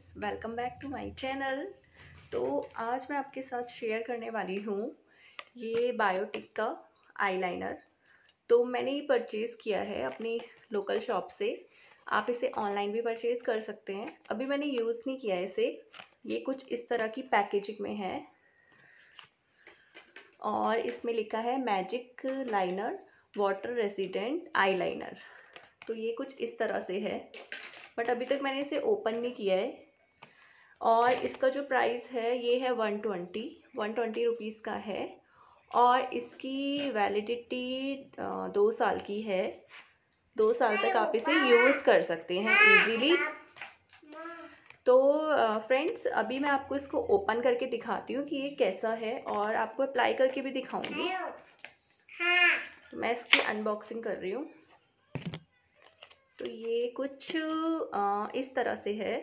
friends welcome back to my channel तो आज मैं आपके साथ शेयर करने वाली हूँ ये बायोटिक का आईलाइनर तो मैंने ये परचेज़ किया है अपनी लोकल शॉप से आप इसे ऑनलाइन भी परचेज़ कर सकते हैं अभी मैंने यूज़ नहीं किया इसे ये कुछ इस तरह की पैकेजिंग में है और इसमें लिखा है मैजिक लाइनर वाटर रेजिडेंट आई तो ये कुछ इस तरह से है बट अभी तक मैंने इसे ओपन नहीं किया है और इसका जो प्राइस है ये है one twenty one twenty rupees का है और इसकी वैलिडिटी दो साल की है दो साल तक आप इसे यूज़ कर सकते हैं इजीली तो फ्रेंड्स अभी मैं आपको इसको ओपन करके दिखाती हूँ कि ये कैसा है और आपको अप्लाई करके भी दिखाऊंगी तो मैं इसकी अनबॉक्सिंग कर रही हूँ तो ये कुछ इस तरह से है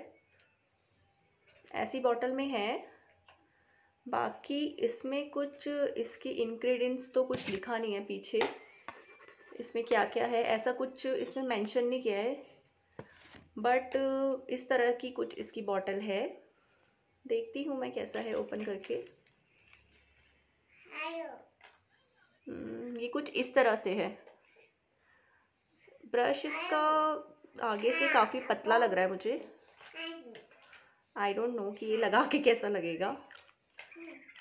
ऐसी बॉटल में है बाकी इसमें कुछ इसकी इंग्रेडिएंट्स तो कुछ लिखा नहीं है पीछे इसमें क्या क्या है ऐसा कुछ इसमें मेंशन नहीं किया है बट इस तरह की कुछ इसकी बॉटल है देखती हूँ मैं कैसा है ओपन करके हम्म, ये कुछ इस तरह से है ब्रश इसका आगे से काफ़ी पतला लग रहा है मुझे आई डोंट नो कि ये लगा के कैसा लगेगा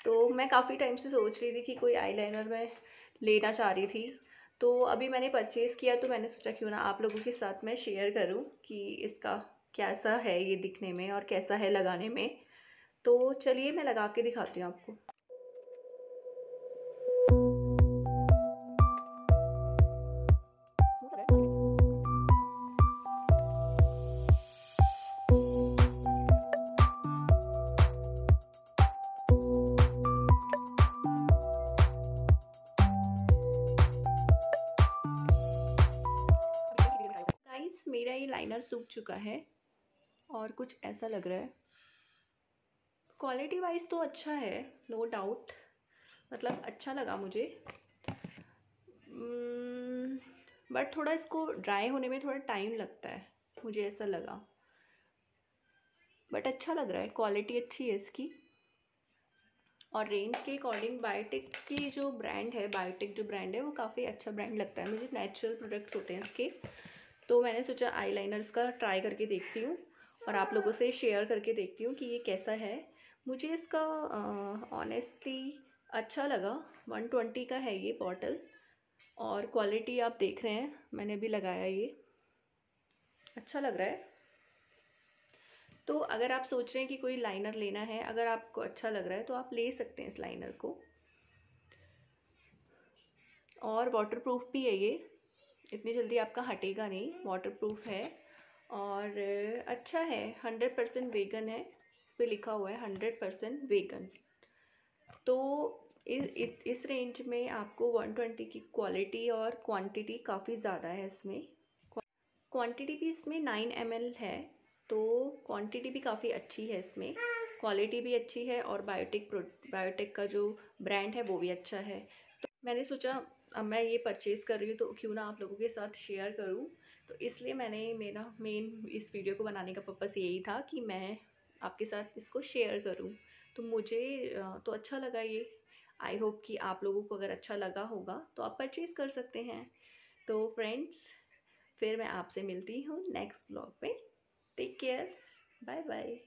तो मैं काफ़ी टाइम से सोच रही थी कि कोई आईलाइनर मैं लेना चाह रही थी तो अभी मैंने परचेज़ किया तो मैंने सोचा क्यों ना आप लोगों के साथ मैं शेयर करूं कि इसका कैसा है ये दिखने में और कैसा है लगाने में तो चलिए मैं लगा के दिखाती हूँ आपको लाइनर सूख चुका है और कुछ ऐसा लग रहा है क्वालिटी वाइज तो अच्छा है नो no डाउट मतलब अच्छा लगा मुझे बट hmm, थोड़ा इसको ड्राई होने में थोड़ा टाइम लगता है मुझे ऐसा लगा बट अच्छा लग रहा है क्वालिटी अच्छी है इसकी और रेंज के अकॉर्डिंग बायोटिक की जो ब्रांड है बायोटिक जो ब्रांड है वो काफ़ी अच्छा ब्रांड लगता है मुझे नेचुरल प्रोडक्ट्स होते हैं इसके तो मैंने सोचा आईलाइनर्स का ट्राई करके देखती हूँ और आप लोगों से शेयर करके देखती हूँ कि ये कैसा है मुझे इसका ऑनेस्टली अच्छा लगा वन ट्वेंटी का है ये बॉटल और क्वालिटी आप देख रहे हैं मैंने भी लगाया ये अच्छा लग रहा है तो अगर आप सोच रहे हैं कि कोई लाइनर लेना है अगर आपको अच्छा लग रहा है तो आप ले सकते हैं इस लाइनर को और वाटरप्रूफ भी है ये इतनी जल्दी आपका हटेगा नहीं वाटर प्रूफ है और अच्छा है हंड्रेड परसेंट वेगन है इस पर लिखा हुआ है हंड्रेड परसेंट वेगन तो इस इस रेंज में आपको वन ट्वेंटी की क्वालिटी और क्वांटिटी काफ़ी ज़्यादा है इसमें क्वांटिटी भी इसमें नाइन एम है तो क्वांटिटी भी काफ़ी अच्छी है इसमें क्वालिटी भी अच्छी है और बायोटिक बायोटेक का जो ब्रांड है वो भी अच्छा है तो मैंने सोचा अब मैं ये परचेज़ कर रही हूँ तो क्यों ना आप लोगों के साथ शेयर करूँ तो इसलिए मैंने मेरा मेन इस वीडियो को बनाने का पर्पस यही था कि मैं आपके साथ इसको शेयर करूँ तो मुझे तो अच्छा लगा ये आई होप कि आप लोगों को अगर अच्छा लगा होगा तो आप परचेज़ कर सकते हैं तो फ्रेंड्स फिर मैं आपसे मिलती हूँ नेक्स्ट ब्लॉग पे टेक केयर बाय बाय